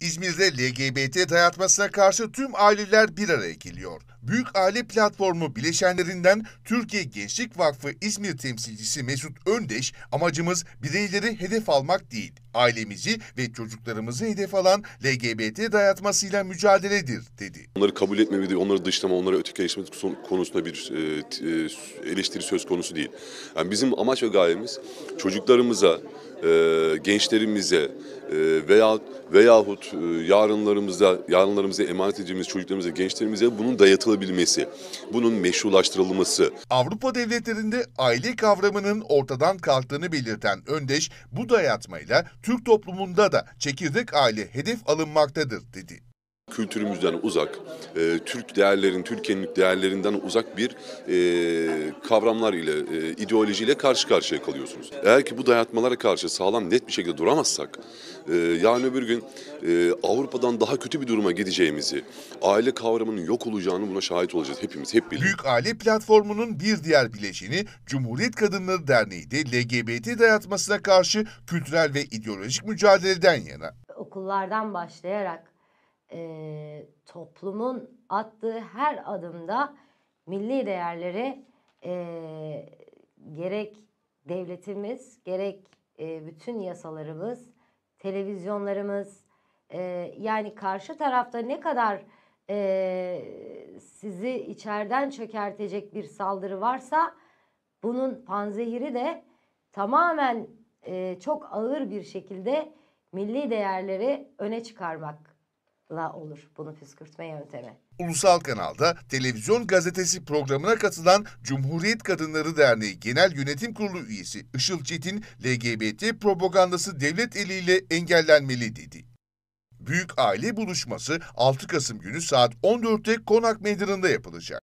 İzmir'de LGBT dayatmasına karşı tüm aileler bir araya geliyor. Büyük Aile Platformu bileşenlerinden Türkiye Gençlik Vakfı İzmir temsilcisi Mesut Öndeş, amacımız bireyleri hedef almak değil, ailemizi ve çocuklarımızı hedef alan LGBT dayatmasıyla mücadeledir dedi. Onları kabul etme ve onları dışlama, onları ötekileşme konusunda bir e, e, eleştiri söz konusu değil. Yani bizim amaç ve gayemiz çocuklarımıza, e, gençlerimize veya veyahut yarınlarımıza yarınlarımıza emanet edeceğimiz çocuklarımıza, gençlerimize bunun dayatılabilmesi, bunun meşrulaştırılması. Avrupa devletlerinde aile kavramının ortadan kalktığını belirten Öndeş bu dayatmayla Türk toplumunda da çekirdek aile hedef alınmaktadır dedi kültürümüzden uzak, e, Türk değerlerin, Türkiye'nin değerlerinden uzak bir e, kavramlar ile, e, ideolojiyle karşı karşıya kalıyorsunuz. Eğer ki bu dayatmalara karşı sağlam, net bir şekilde duramazsak, e, yarın öbür gün e, Avrupa'dan daha kötü bir duruma gideceğimizi, aile kavramının yok olacağını buna şahit olacağız hepimiz, hep birlikte. Büyük Aile Platformu'nun bir diğer bileşeni Cumhuriyet Kadınları Derneği de LGBT dayatmasına karşı kültürel ve ideolojik mücadeleden yana. Okullardan başlayarak e, toplumun attığı her adımda milli değerleri e, gerek devletimiz gerek e, bütün yasalarımız, televizyonlarımız e, yani karşı tarafta ne kadar e, sizi içeriden çökertecek bir saldırı varsa bunun panzehiri de tamamen e, çok ağır bir şekilde milli değerleri öne çıkarmak la olur bunu püskürtme yöntemi. Ulusal Kanal'da televizyon gazetesi programına katılan Cumhuriyet Kadınları Derneği Genel Yönetim Kurulu üyesi Işıl Çetin, LGBT propagandası devlet eliyle engellenmeli dedi. Büyük aile buluşması 6 Kasım günü saat 14'te Konak Meydanı'nda yapılacak.